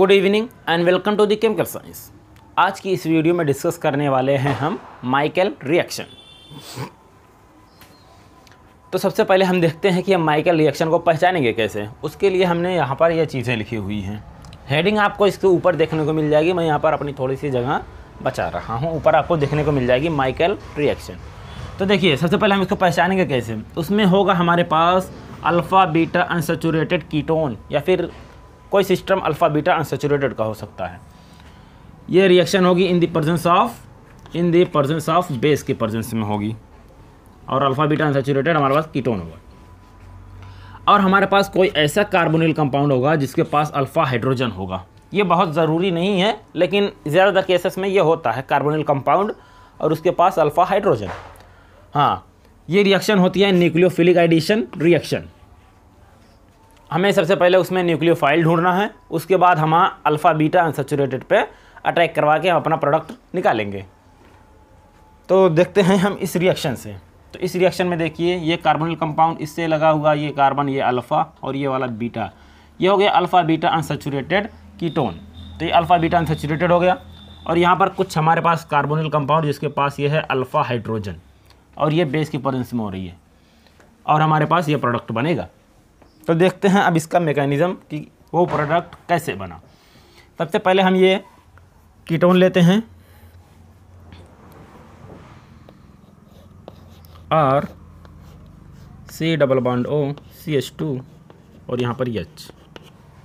good evening and welcome to the chemical science आज की इस वीडियो में डिस्कस करने वाले हैं हम माइकल रिएक्शन तो सबसे पहले हम देखते हैं कि हम माइकल रिएक्शन को पहचानेंगे कैसे उसके लिए हमने यहाँ पर यह चीज़ें लिखी हुई हैं हेडिंग आपको इसके ऊपर देखने को मिल जाएगी मैं यहाँ पर अपनी थोड़ी सी जगह बचा रहा हूँ ऊपर आपको देखने को मिल जाएगी माइकल रिएक्शन तो देखिए सबसे पहले हम इसको पहचानेंगे कैसे उसमें होगा हमारे पास अल्फ़ा बीटा अनसेचुरेटेड कीटोन या फिर कोई सिस्टम अल्फ़ा बीटा अनसेचुरेटेड का हो सकता है ये रिएक्शन होगी in the presence of in the presence of base के प्रजेंस में होगी और अल्फ़ा बीटा अनसेचुरेटेड हमारे पास कीटोन होगा और हमारे पास कोई ऐसा कार्बोनिल कंपाउंड होगा जिसके पास अल्फ़ा हाइड्रोजन होगा ये बहुत ज़रूरी नहीं है लेकिन ज़्यादातर केसेस में ये होता है कार्बोनिल कंपाउंड और उसके पास अल्फ़ा हाइड्रोजन हाँ ये रिएक्शन होती है न्यूक्लियोफिलिक एडिशन रिएक्शन हमें सबसे पहले उसमें न्यूक्लियोफाइल ढूंढना है उसके बाद हम हाँ अल्फ़ा बीटा अनसेचुरेटेड पे अटैक करवा के हम अपना प्रोडक्ट निकालेंगे तो देखते हैं हम इस रिएक्शन से तो इस रिएक्शन में देखिए ये कार्बोनिल कंपाउंड इससे लगा हुआ ये कार्बन ये अल्फ़ा और ये वाला बीटा ये हो गया अल्फ़ा बीटा अनसेचुरेटेड कीटोन तो ये अल्फ़ा बीटा अनसेचुरेटेड हो गया और यहाँ पर कुछ हमारे पास कार्बोनिल कंपाउंड जिसके पास ये है अल्फ़ा हाइड्रोजन और ये बेस की प्रेजेंस में हो रही है और हमारे पास ये प्रोडक्ट बनेगा तो देखते हैं अब इसका मेकैनिज़म कि वो प्रोडक्ट कैसे बना सबसे पहले हम ये कीटोन लेते हैं R C double bond O C H two और यहाँ पर एच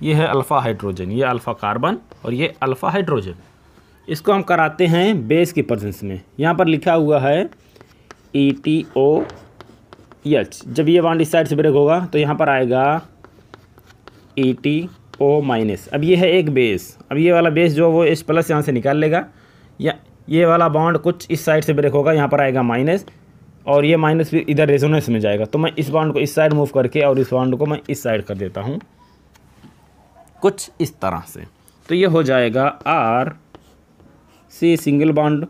ये है अल्फ़ा हाइड्रोजन ये अल्फ़ा कार्बन और ये अल्फ़ा हाइड्रोजन इसको हम कराते हैं बेस की प्रजेंस में यहाँ पर लिखा हुआ है ई टी ओ यच जब ये वांड इस साइड से ब्रेक होगा तो यहाँ पर आएगा ई टी ओ माइनस अब ये है एक बेस अब ये वाला बेस जो वो एच प्लस यहाँ से निकाल लेगा या ये वाला बाउंड कुछ इस साइड से ब्रेक होगा यहाँ पर आएगा माइनस और ये माइनस फिर इधर रेजोनेंस में जाएगा तो मैं इस बाउंड को इस साइड मूव करके और इस बाउंड को मैं इस साइड कर देता हूँ कुछ इस तरह से तो ये हो जाएगा R C single bond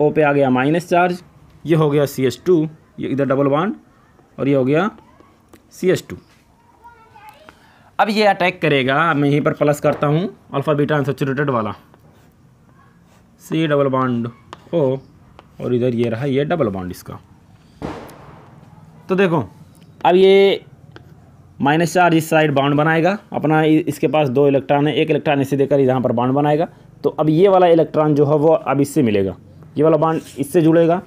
O पे आ गया माइनस चार्ज ये हो गया सी एस टू ये इधर डबल बॉन्ड और ये हो गया सी एस टू अब ये अटैक करेगा मैं यहीं पर प्लस करता हूँ अल्फ़ा बीटा अनसेचुरेटेड वाला सी डबल बॉन्ड ओ और इधर ये रहा ये डबल बॉन्ड इसका तो देखो अब ये माइनस चार्ज इस साइड बाउंड बनाएगा अपना इसके पास दो इलेक्ट्रॉन है एक इलेक्ट्रॉन इसे देकर यहाँ पर बाउंड बनाएगा तो अब ये वाला इलेक्ट्रॉन जो है वो अब इससे मिलेगा ये वाला बाउंड इससे जुड़ेगा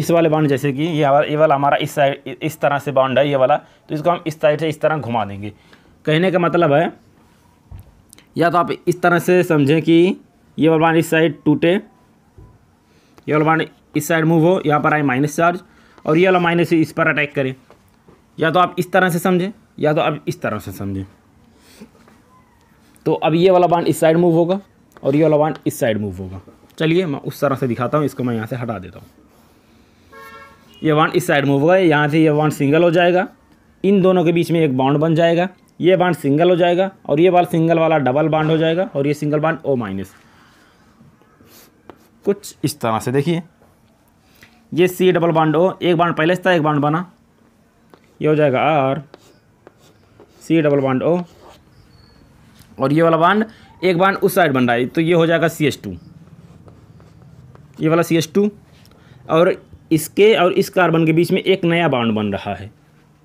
इस वाले बाउंड जैसे कि ये ये वाला हमारा इस साइड इस तरह से बाउंड है ये वाला तो इसको हम इस साइड से इस तरह घुमा देंगे कहने का मतलब है या तो आप इस तरह से समझें कि ये वाला बाउंड इस साइड टूटे ये वाला बाउंड इस साइड मूव हो यहाँ पर आए माइनस चार्ज और ये वाला माइनस इस पर अटैक करें या तो आप इस तरह से समझें या तो आप इस तरह से समझें तो अब ये वाला बांड इस साइड मूव होगा और ये वाला बाउंड इस साइड मूव होगा चलिए मैं उस तरह से दिखाता हूँ इसको मैं यहाँ से हटा देता हूँ ये बाड इस साइड मूव होगा यहाँ से ये बाड सिंगल हो जाएगा इन दोनों के बीच में एक बाउंड बन जाएगा ये बाड सिंगल हो जाएगा और ये बाल सिंगल वाला डबल बाड हो जाएगा और ये सिंगल बाड ओ माइनस कुछ इस तरह से देखिए ये सी डबल बाड ओ एक बाड पहले से था एक बाड बना ये हो जाएगा आर सी डबल बाड ओ और ये वाला बाड एक बाड उस साइड बन रहा है तो ये हो जाएगा सी एस टू ये वाला सी एस टू और इसके और इस कार्बन के बीच में एक नया बाउंड बन रहा है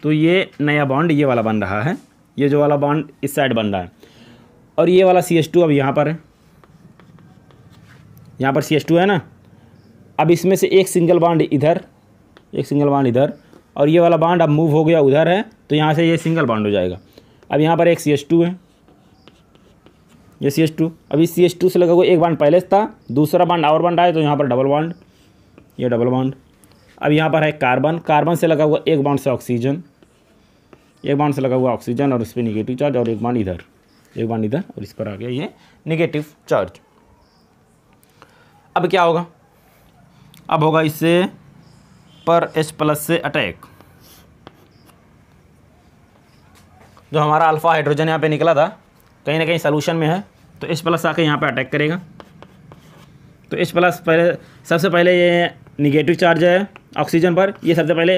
तो ये नया बाउंड ये वाला बन रहा है ये जो वाला बाउंड इस साइड बन रहा है और ये वाला सी एस टू अब यहाँ पर है यहाँ पर सी एस टू है ना अब इसमें से एक सिंगल बाउंड इधर एक सिंगल बाउंड इधर और ये वाला बाउंड अब मूव हो गया उधर है तो यहाँ से ये सिंगल बाउंड हो जाएगा अब यहाँ पर एक सी एस टू है ये C S two C S two से लगा हुआ एक बाउंड पहले था दूसरा बाउंड और बाउंड आया तो यहाँ पर डबल बाउंड ये डबल बाउंड अब यहाँ पर है कार्बन कार्बन से लगा हुआ एक बाउंड से ऑक्सीजन एक बाउंड से लगा हुआ ऑक्सीजन और उस पर निगेटिव चार्ज और एक बाउंड इधर एक बाउंड इधर और इस पर आ गया ये निगेटिव चार्ज अब क्या होगा अब होगा इससे पर एच प्लस से अटैक जो हमारा अल्फ़ा हाइड्रोजन यहाँ पे निकला था कहीं ना कहीं सोलूशन में है तो एच प्लस आके यहाँ पे अटैक करेगा तो एच प्लस पहले सबसे पहले ये निगेटिव चार्ज है ऑक्सीजन पर ये सबसे पहले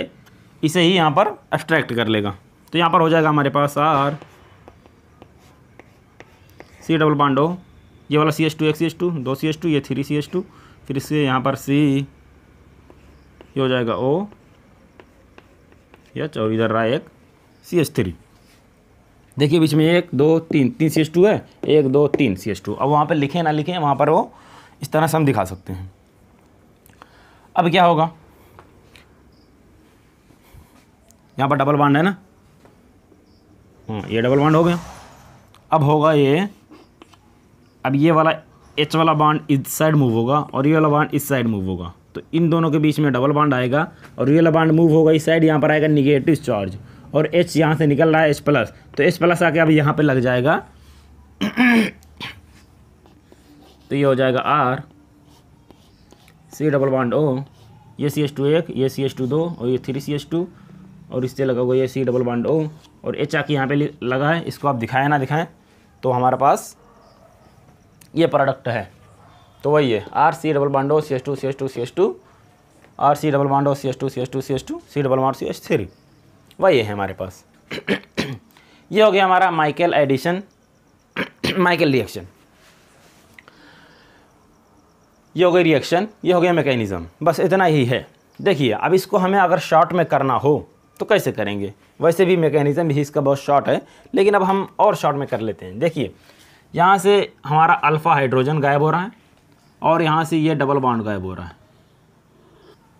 इसे ही यहाँ पर एक्सट्रैक्ट कर लेगा तो यहाँ पर हो जाएगा हमारे पास आर सी डबल बांडो ये वाला सी एस टू एक सी एस टू दो सी एस टू ये थ्री सी एस टू फिर इससे यहाँ पर सी ये हो जाएगा ओ एच और इधर रहा एक सी एस थ्री देखिए बीच में एक दो तीन तीन सी एस टू है एक दो तीन सी एस टू अब वहाँ पर लिखें ना लिखें वहाँ पर वो इस तरह से हम दिखा सकते हैं अब क्या होगा यहाँ पर डबल बांड है ना हाँ ये डबल बांड हो गया अब होगा ये अब ये वाला एच वाला बांड इस साइड मूव होगा और ये वाला बांड इस साइड मूव होगा तो इन दोनों के बीच में डबल बांड आएगा और ये वाला बांड मूव होगा इस साइड यहाँ पर आएगा निगेटिव चार्ज और एच यहाँ से निकल रहा है एच प्लस तो एच प्लस आके अब यहाँ पर लग जाएगा तो ये हो जाएगा R C double bond O ये सी एस टू एक ये सी एस टू दो और ये थ्री सी एस टू और इससे लगा हुआ ये सी डबल बॉन्ड ओ और एच की यहाँ पे लगा है इसको आप दिखाएं ना दिखाएं तो हमारे पास ये प्रोडक्ट है तो वही है R C double bond O C S two C S two C S two R C double bond O C S two C S two C S two C double bond C S three वही है हमारे पास ये हो गया हमारा Michael addition Michael reaction ये हो गई रिएक्शन ये हो गया मैकेनिज़्म बस इतना ही है देखिए अब इसको हमें अगर शॉर्ट में करना हो तो कैसे करेंगे वैसे भी मेकेनिज़म भी इसका बहुत शॉर्ट है लेकिन अब हम और शॉर्ट में कर लेते हैं देखिए यहाँ से हमारा अल्फ़ा हाइड्रोजन गायब हो रहा है और यहाँ से ये डबल बाउंड गायब हो रहा है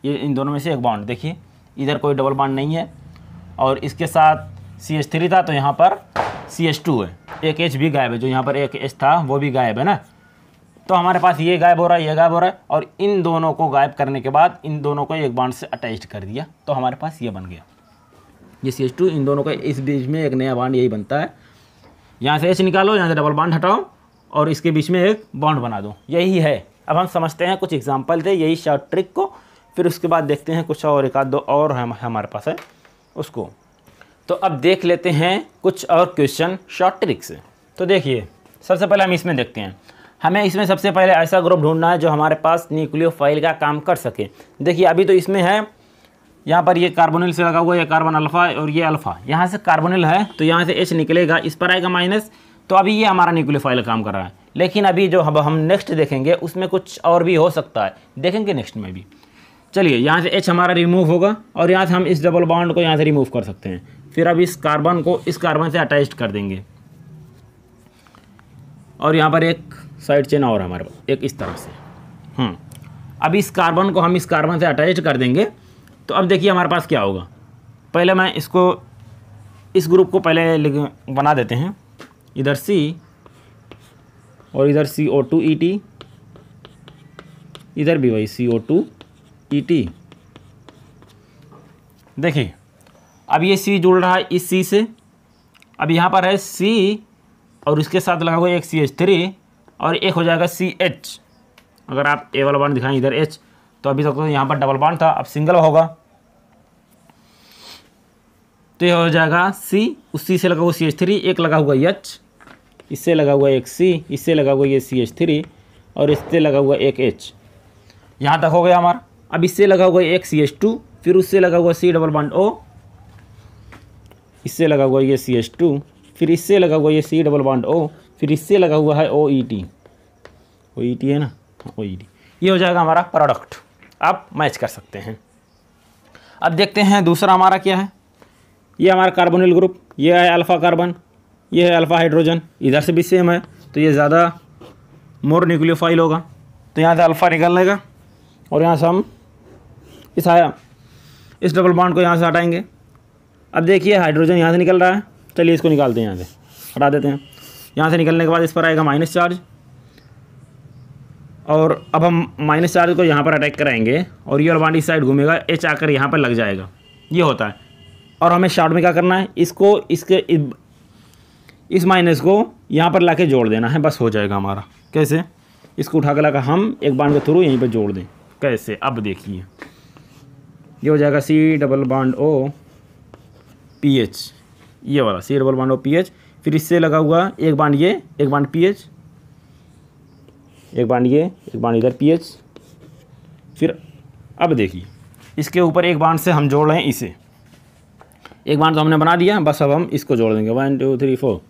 ये इन दोनों में से एक बाउंड देखिए इधर कोई डबल बाउंड नहीं है और इसके साथ सी एच थ्री था तो यहाँ पर सी एच टू है एक एच भी गायब है जो यहाँ पर एक एच था वो भी गायब है ना तो हमारे पास ये गायब हो रहा है ये गायब हो रहा है और इन दोनों को गायब करने के बाद इन दोनों को एक बाउंड से अटैच कर दिया तो हमारे पास ये बन गया ये सी एच टू इन दोनों का इस बीच में एक नया बाड यही बनता है यहाँ से एच निकालो यहाँ से डबल बाड हटाओ और इसके बीच में एक बाउंड बना दो यही है अब हम समझते हैं कुछ एग्जाम्पल थे यही शॉर्ट ट्रिक को फिर उसके बाद देखते हैं कुछ और एक आध दो और हम हमारे पास है उसको तो अब देख लेते हैं कुछ और क्वेश्चन शॉर्ट ट्रिक से तो देखिए सबसे पहले हम इसमें देखते हैं हमें इसमें सबसे पहले ऐसा ग्रुप ढूंढना है जो हमारे पास न्यूक्लियो फाइल का काम कर सके देखिए अभी तो इसमें है यहाँ पर ये कार्बोनिल से लगा हुआ है कार्बन अल्फा और ये अल्फा यहाँ से कार्बोनिल है तो यहाँ से एच निकलेगा इस पर आएगा माइनस तो अभी ये हमारा न्यूक्लियोफाइल काम कर रहा है लेकिन अभी जो हम हम नेक्स्ट देखेंगे उसमें कुछ और भी हो सकता है देखेंगे नेक्स्ट में भी चलिए यहाँ से एच हमारा रिमूव होगा और यहाँ से हम इस डबल बाउंड को यहाँ से रिमूव कर सकते हैं फिर अब इस कार्बन को इस कार्बन से अटैच कर देंगे और यहाँ पर एक साइड चेन और हमारे पास एक इस तरह से हाँ अब इस कार्बन को हम इस कार्बन से अटैच कर देंगे तो अब देखिए हमारे पास क्या होगा पहले मैं इसको इस ग्रुप को पहले बना देते हैं इधर सी और इधर सी ओ टू ई टी इधर भी वही सी ओ टू ई टी देखिए अब ये सी जुड़ रहा है इस सी से अब यहाँ पर है सी और उसके साथ लगा हुआ एक सी एच थ्री और एक हो जाएगा सी एच अगर आप ए वाला बॉन्ड दिखाएं इधर एच तो अभी तक तो यहाँ पर डबल बॉन्ड था अब सिंगल होगा तो यह हो जाएगा सी उसी से लगा हुआ सी एच थ्री एक लगा हुआ एच इससे लगा हुआ एक सी इससे लगा हुआ ये सी एच थ्री और इससे लगा हुआ एक एच यहाँ तक हो गया हमारा अब इससे लगा हुआ एक सी एच टू फिर उससे लगा हुआ सी डबल वन ओ इससे लगा हुआ ये सी एच टू फिर इससे लगा हुआ ये सी डबल वन ओ फिर इससे लगा हुआ है ओ E T O E T है ना ओ ई टी ये हो जाएगा हमारा प्रोडक्ट आप मैच कर सकते हैं अब देखते हैं दूसरा हमारा क्या है ये हमारा कार्बोनिल ग्रुप ये है अल्फ़ा कार्बन ये है अल्फ़ा हाइड्रोजन इधर से भी सेम है तो ये ज़्यादा मोर न्यूक्लियोफाइल होगा तो यहाँ से अल्फ़ा निकल लेगा और यहाँ से हम इस आया इस डबल बॉन्ड को यहाँ से हटाएंगे अब देखिए हाइड्रोजन यहाँ से निकल रहा है चलिए इसको निकालते हैं यहाँ से हटा देते हैं यहाँ से निकलने के बाद इस पर आएगा माइनस चार्ज और अब हम माइनस चार्ज को यहाँ पर अटैक कराएंगे और ये और इस साइड घूमेगा एच आकर यहाँ पर लग जाएगा ये होता है और हमें शॉर्ट में क्या करना है इसको इसके इस माइनस को यहाँ पर के जोड़ देना है बस हो जाएगा हमारा कैसे इसको उठा कर लाकर हम एक बांड के थ्रू यहीं पर जोड़ दें कैसे अब देखिए ये हो जाएगा C double bond O P H ये वाला C double bond O P H फिर इससे लगा हुआ एक बांड ये एक बांड पी एच एक बांड ये एक बांड इधर पी एच फिर अब देखिए इसके ऊपर एक बांड से हम जोड़ रहे हैं इसे एक बार तो हमने बना दिया बस अब हम इसको जोड़ देंगे वन टू थ्री फोर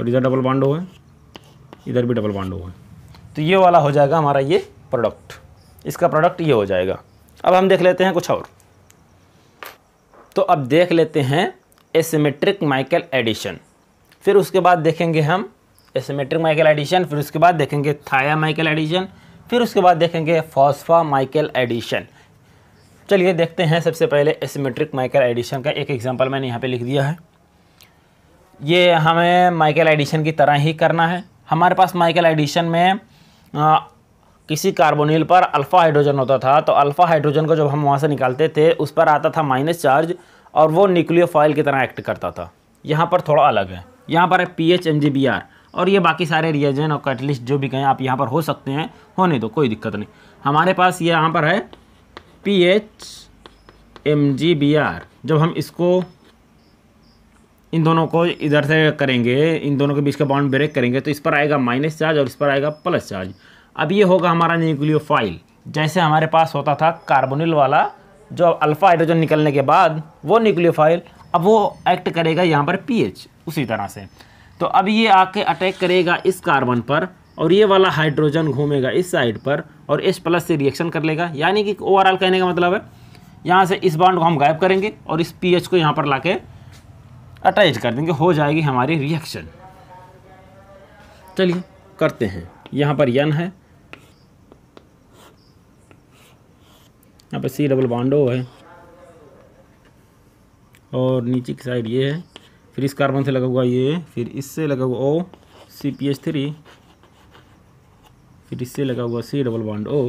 और इधर डबल बॉन्ड हुआ है इधर भी डबल बॉन्ड हुआ है तो ये वाला हो जाएगा हमारा ये प्रोडक्ट इसका प्रोडक्ट ये हो जाएगा अब हम देख लेते हैं कुछ और तो अब देख लेते हैं एसिमेट्रिक माइकल एडिशन फिर उसके बाद देखेंगे हम एसिमेट्रिक माइकल एडिशन फिर उसके बाद देखेंगे थाया माइकल एडिशन फिर उसके बाद देखेंगे फॉस्फा माइकल एडिशन चलिए देखते हैं सबसे पहले एसिमेट्रिक माइकल एडिशन का एक एग्जांपल मैंने यहाँ पे लिख दिया है ये हमें माइकल एडिशन की तरह ही करना है हमारे पास माइकल एडिशन में आ, किसी कार्बोनिल पर अल्फ़ा हाइड्रोजन होता था तो अल्फ़ा हाइड्रोजन को जब हम वहाँ से निकालते थे उस पर आता था माइनस चार्ज और वो न्यूक्लियोफाइल की तरह एक्ट करता था यहाँ पर थोड़ा अलग है यहाँ पर है P H M G B R और ये बाकी सारे रिएजेंट और कैटलिस्ट जो भी कहें आप यहाँ पर हो सकते हैं होने दो कोई दिक्कत नहीं हमारे पास ये यहाँ पर है P H M G B R जब हम इसको इन दोनों को इधर से करेंगे इन दोनों के बीच का बाउंड ब्रेक करेंगे तो इस पर आएगा माइनस चार्ज और इस पर आएगा प्लस चार्ज अब ये होगा हमारा न्यूक्लियो जैसे हमारे पास होता था कार्बोनिल वाला जो अल्फ़ा हाइड्रोजन निकलने के बाद वो न्यूक्लियोफाइल अब वो एक्ट करेगा यहाँ पर पीएच उसी तरह से तो अब ये आके अटैक करेगा इस कार्बन पर और ये वाला हाइड्रोजन घूमेगा इस साइड पर और एस प्लस से रिएक्शन कर लेगा यानी कि ओवरऑल कहने का मतलब है यहाँ से इस बाउंड को हम गायब करेंगे और इस पीएच को यहाँ पर ला के अटैच कर देंगे हो जाएगी हमारी रिएक्शन चलिए करते हैं यहाँ पर यन है यहाँ पर सी डबल बांडो है और नीचे की साइड ये है फिर इस कार्बन से लगा हुआ ये फिर इससे लगा हुआ O C P H three फिर इससे लगा हुआ C double bond O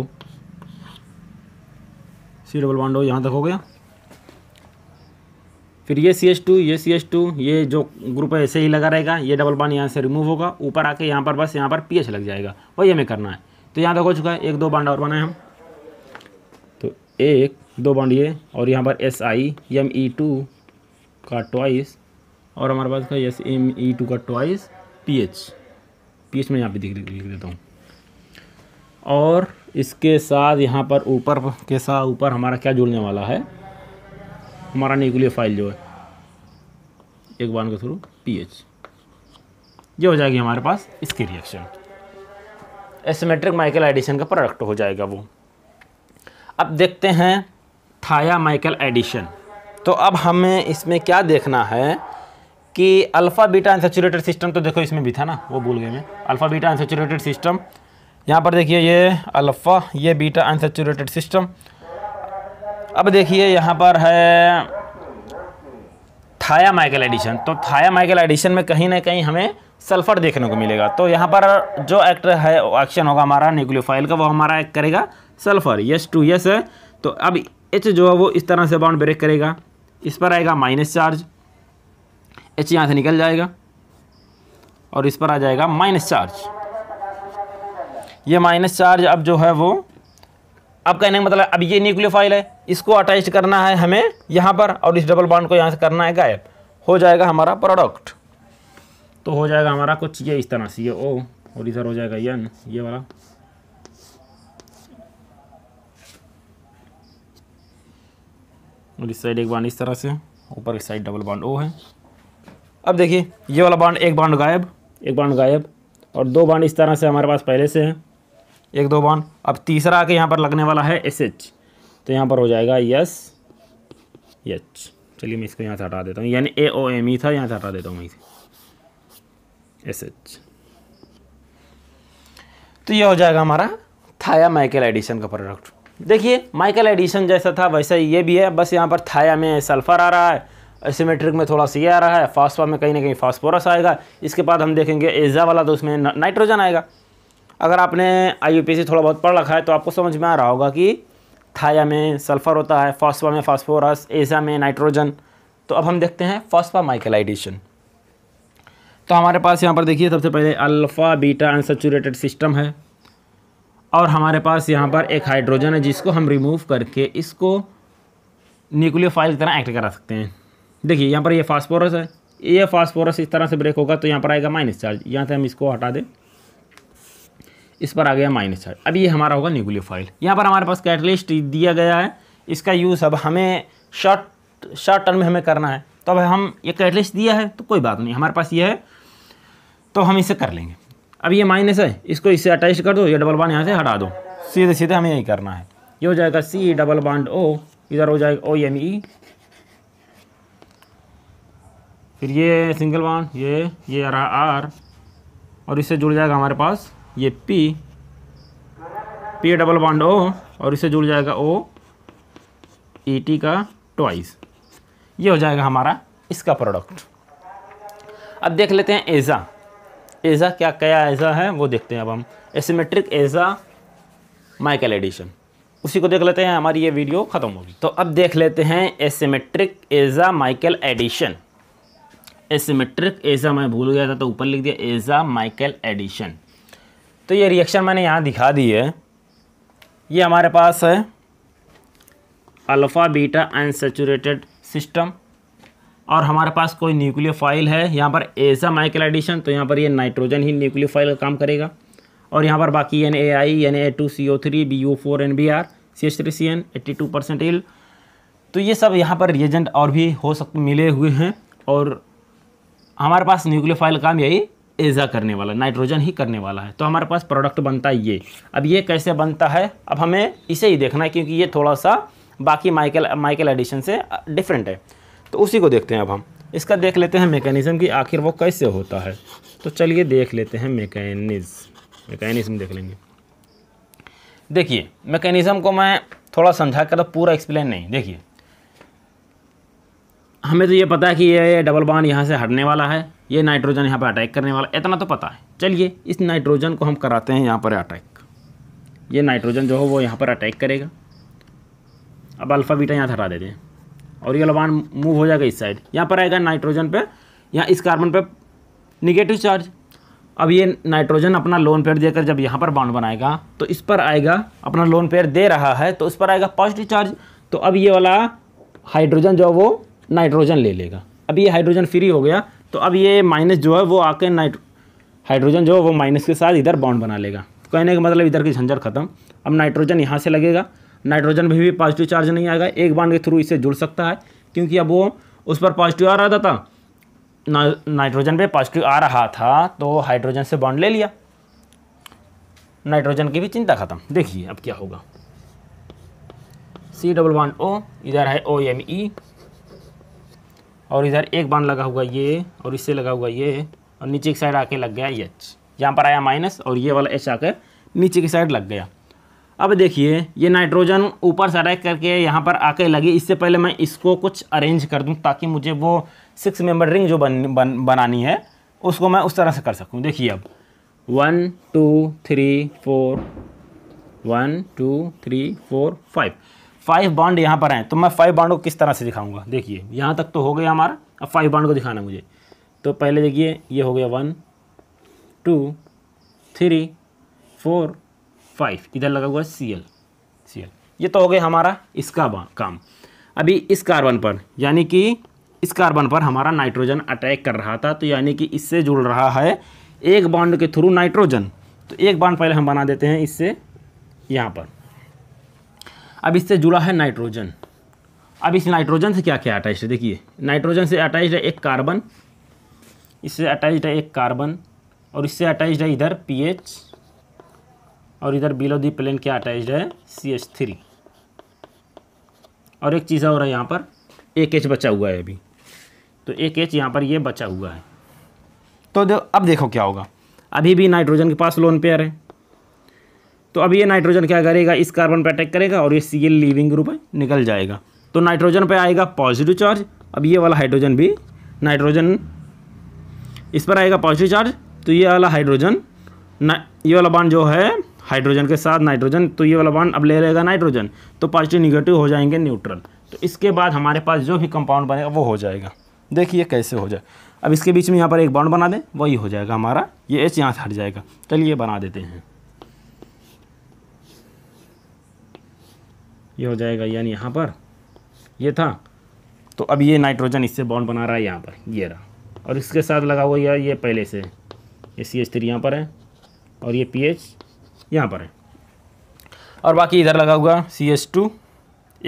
C double bond O यहाँ तक हो गया फिर ये सी एच टू ये सी एच टू ये जो ग्रुप है ऐसे ही लगा रहेगा ये डबल बांड यहाँ से रिमूव होगा ऊपर आके यहाँ पर बस यहाँ पर पी एच लग जाएगा वही हमें करना है तो यहाँ तक हो चुका है एक दो बांड और बनाए हम एक दो बॉन्ड ये और यहाँ पर S I M E two का ट्वाइस और हमारे पास का एस एम ई टू का twice P H P H में यहाँ पे लिख लिख देता हूँ और इसके साथ यहाँ पर ऊपर के साथ ऊपर हमारा क्या जुड़ने वाला है हमारा न्यूक्लियर फाइल जो है एक बार के थ्रू पी एच ये हो जाएगी हमारे पास इसकी रिएक्शन एसमेट्रिक माइकल एडिशन का प्रोडक्ट हो जाएगा वो अब देखते हैं थाया माइकल एडिशन तो अब हमें इसमें क्या देखना है कि अल्फ़ा बीटा अनसेचुरेटेड सिस्टम तो देखो इसमें भी था ना वो भूल गए मैं अल्फ़ा बीटा अनसेचुरेटेड सिस्टम यहाँ पर देखिए ये अल्फ़ा ये बीटा अनसेचुरेटेड सिस्टम अब देखिए यहाँ पर है थाया माइकल एडिशन तो थाया माइकल एडिशन में कहीं ना कहीं हमें सल्फ़र देखने को मिलेगा तो यहाँ पर जो एक्ट है एक्शन होगा हमारा न्यूक्लियोफाइल का वो हमारा एक्ट करेगा सल्फर यस टू यस है तो अब एच जो है वो इस तरह से बाउंड ब्रेक करेगा इस पर आएगा माइनस चार्ज एच यहाँ से निकल जाएगा और इस पर आ जाएगा माइनस चार्ज ये माइनस चार्ज अब जो है वो अब कहने का मतलब अब ये न्यूक्लियोफाइल है इसको अटैच करना है हमें यहाँ पर और इस डबल बाउंड को यहाँ से करना है गायब हो जाएगा हमारा प्रोडक्ट तो हो जाएगा हमारा कुछ ये इस तरह से ये ओ और इधर हो जाएगा ये ये वाला और इस साइड एक बांड इस तरह से ऊपर की साइड डबल बांड ओ है अब देखिए ये वाला बांड एक बांड गायब एक बांड गायब और दो बांड इस तरह से हमारे पास पहले से है एक दो बांड अब तीसरा आके यहाँ पर लगने वाला है एस एच तो यहाँ पर हो जाएगा यस एच चलिए मैं इसको यहाँ से हटा देता हूँ यानी ए ओ एम ई था यहाँ से हटा देता हूँ वहीं से एस एच तो ये हो जाएगा हमारा थाया माइकल एडिशन का प्रोडक्ट देखिए माइकल एडिशन जैसा था वैसा ही ये भी है बस यहाँ पर थाया में सल्फ़र आ रहा है एसीमेट्रिक में थोड़ा सी ये आ रहा है फास्फा में कहीं ना कहीं फास्फोरस आएगा इसके बाद हम देखेंगे एजा वाला तो उसमें नाइट्रोजन आएगा अगर आपने आई थोड़ा बहुत पढ़ रखा है तो आपको समझ में आ रहा होगा कि थाया में सल्फ़र होता है फास्फा में फास्फोरस एजा में नाइट्रोजन तो अब हम देखते हैं फास्फा एडिशन तो हमारे पास यहाँ पर देखिए सबसे पहले अल्फ़ा बीटा अनसेचूरेटेड सिस्टम है और हमारे पास यहाँ पर एक हाइड्रोजन है जिसको हम रिमूव करके इसको न्यूक्लियोफाइल की तरह एक्ट करा सकते हैं देखिए यहाँ पर ये फास्फोरस है ये फास्फोरस इस तरह से ब्रेक होगा तो यहाँ पर आएगा माइनस चार्ज यहाँ से हम इसको हटा दें इस पर आ गया माइनस चार्ज अब ये हमारा होगा न्यूक्लियोफाइल यहाँ पर हमारे पास कैटलिस्ट दिया गया है इसका यूज़ अब हमें शॉर्ट शॉर्ट टर्म में हमें करना है तो अब हम ये कैटलिस्ट दिया है तो कोई बात नहीं हमारे पास ये है तो हम इसे कर लेंगे अब ये माइनस है इसको इससे अटैच कर दो ये डबल बांड यहाँ से हटा दो सीधे सीधे हमें यही करना है ये हो जाएगा सी डबल बांड ओ इधर हो जाएगा ओ एम ई फिर ये सिंगल बांड ये ये रहा आर और इससे जुड़ जाएगा हमारे पास ये P P double bond O और इससे जुड़ जाएगा ओ ई टी का ट्वाइस ये हो जाएगा हमारा इसका प्रोडक्ट अब देख लेते हैं एज़ा एज़ा क्या क्या एज़ा है वो देखते हैं अब हम एसीमेट्रिक एज़ा माइकल एडिशन उसी को देख लेते हैं हमारी ये वीडियो ख़त्म होगी तो अब देख लेते हैं एसीमेट्रिक एज़ा माइकल एडिशन एसीमेट्रिक एज़ा मैं भूल गया था तो ऊपर लिख दिया एज़ा माइकल एडिशन तो ये रिएक्शन मैंने यहाँ दिखा दी है ये हमारे पास है अल्फ़ा बीटा अनसेचुरेटेड सिस्टम और हमारे पास कोई न्यूक्लियोफाइल है यहाँ पर एसा माइकल एडिशन तो यहाँ पर ये नाइट्रोजन ही न्यूक्लियोफाइल का काम करेगा और यहाँ पर बाकी N A I N A two C O three B O four N B R C H three C N eighty two percent L तो ये सब यहाँ पर रिएजेंट और भी हो सकते मिले हुए हैं और हमारे पास न्यूक्लियोफाइल काम यही एजा करने वाला नाइट्रोजन ही करने वाला है तो हमारे पास प्रोडक्ट बनता है ये अब ये कैसे बनता है अब हमें इसे ही देखना है क्योंकि ये थोड़ा सा बाकी माइकल माइकल एडिशन से डिफरेंट है तो उसी को देखते हैं अब हम इसका देख लेते हैं मेकेनिज़म कि आखिर वो कैसे होता है तो चलिए देख लेते हैं मेकेनिज़ मेकेनिज़्म देख लेंगे देखिए मेकेनिज़म को मैं थोड़ा समझा कर पूरा एक्सप्लेन नहीं देखिए हमें तो ये पता है कि ये डबल बॉन्ड यहाँ से हटने वाला है ये नाइट्रोजन यहाँ पर अटैक करने वाला इतना तो पता है चलिए इस नाइट्रोजन को हम कराते हैं यहाँ पर अटैक ये नाइट्रोजन जो हो वो यहाँ पर अटैक करेगा अब अल्फ़ा बीटा यहाँ से हटा देते हैं और ये लवान मूव हो जाएगा इस साइड यहाँ पर आएगा नाइट्रोजन पे यहाँ इस कार्बन पे निगेटिव चार्ज अब ये नाइट्रोजन अपना लोन पेयर देकर जब यहाँ पर बाउंड बनाएगा तो इस पर आएगा अपना लोन पेयर दे रहा है तो उस पर आएगा पॉजिटिव चार्ज तो अब ये वाला हाइड्रोजन जो है वो नाइट्रोजन ले लेगा अब ये हाइड्रोजन फ्री हो गया तो अब ये माइनस जो है वो आके नाइट हाइड्रोजन जो है वो माइनस के साथ इधर बाउंड बना लेगा कहने का मतलब इधर की झंझट खत्म अब नाइट्रोजन यहाँ से लगेगा नाइट्रोजन भी, भी पॉजिटिव चार्ज नहीं आएगा एक बांड के थ्रू इससे जुड़ सकता है क्योंकि अब वो उस पर पॉजिटिव आ रहा था नाइट्रोजन पे पॉजिटिव आ रहा था तो हाइड्रोजन से बॉन्ड ले लिया नाइट्रोजन की भी चिंता खत्म देखिए अब क्या होगा सी डबल वन ओ इधर है ओ एम ई और इधर एक बांध लगा हुआ ये और इससे लगा हुआ ये और नीचे की साइड आके लग गया एच यहाँ पर आया माइनस और ये वाला एच आकर नीचे की साइड लग गया अब देखिए ये नाइट्रोजन ऊपर से अटैक करके यहाँ पर आके लगी इससे पहले मैं इसको कुछ अरेंज कर दूँ ताकि मुझे वो सिक्स मेंबर रिंग जो बन, बन बनानी है उसको मैं उस तरह से कर सकूँ देखिए अब one two three four one two three four five five bound यहाँ पर हैं तो मैं फाइव बाउंड को किस तरह से दिखाऊंगा देखिए यहाँ तक तो हो गया हमारा अब फाइव बाउंड को दिखाना मुझे तो पहले देखिए ये हो गया one two three four five इधर लगा हुआ है सी एल सी एल ये तो हो गया हमारा इसका काम अभी इस कार्बन पर यानी कि इस कार्बन पर हमारा नाइट्रोजन अटैक कर रहा था तो यानी कि इससे जुड़ रहा है एक बॉन्ड के थ्रू नाइट्रोजन तो एक बॉन्ड पहले हम बना देते हैं इससे यहाँ पर अब इससे जुड़ा है नाइट्रोजन अब इस नाइट्रोजन से क्या क्या अटैच है देखिए नाइट्रोजन से अटैच है एक कार्बन इससे अटैच है एक कार्बन और इससे अटैच है इधर पीएच और इधर बिलो दी प्लेन क्या अटैच्ड है सी एच थ्री और एक चीज़ और है यहाँ पर एक एच बचा हुआ है अभी तो एक एच यहाँ पर ये बचा हुआ है तो दे, अब देखो क्या होगा अभी भी नाइट्रोजन के पास लोन पेयर है तो अब ये नाइट्रोजन क्या करेगा इस कार्बन पर अटैक करेगा और ये सी एल लिविंग ग्रुप है निकल जाएगा तो नाइट्रोजन पर आएगा पॉजिटिव चार्ज अब ये वाला हाइड्रोजन भी नाइट्रोजन इस पर आएगा पॉजिटिव चार्ज तो ये वाला हाइड्रोजन ये वाला बांड जो है हाइड्रोजन के साथ नाइट्रोजन तो ये वाला बॉन्ड अब ले रहेगा नाइट्रोजन तो पॉजिटिव निगेटिव हो जाएंगे न्यूट्रल तो इसके बाद हमारे पास जो भी कंपाउंड बनेगा वो हो जाएगा देखिए कैसे हो जाए अब इसके बीच में यहाँ पर एक बॉन्ड बना दें वही हो जाएगा हमारा ये एच यहाँ से हट जाएगा चलिए बना देते हैं ये हो जाएगा यानी यहाँ पर ये था तो अब ये नाइट्रोजन इससे बॉन्ड बना रहा है यहाँ पर ये रहा और इसके साथ लगा हुआ यार ये पहले से ये सी एच थ्री यहाँ पर है और ये पी एच यहाँ पर है और बाकी इधर लगा हुआ सी एस टू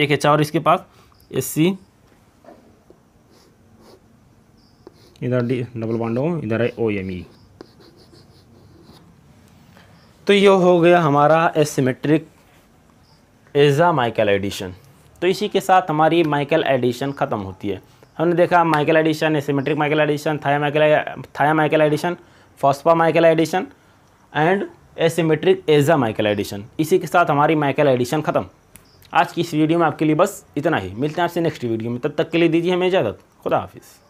एक एच और इसके पास एस सी इधर डी डबल बॉन्ड हो इधर है ओ एम ई तो ये हो गया हमारा एसिमेट्रिक एजा माइकल एडिशन तो इसी के साथ हमारी माइकल एडिशन ख़त्म होती है हमने देखा Michael addition asymmetric Michael addition thia Michael thia Michael addition phospha Michael addition and asymmetric aza Michael addition इसी के साथ हमारी माइकल एडिशन खत्म आज की इस वीडियो में आपके लिए बस इतना ही मिलते हैं आपसे नेक्स्ट वीडियो में तब तक के लिए दीजिए हमें इजाज़त खुदा हाफिज़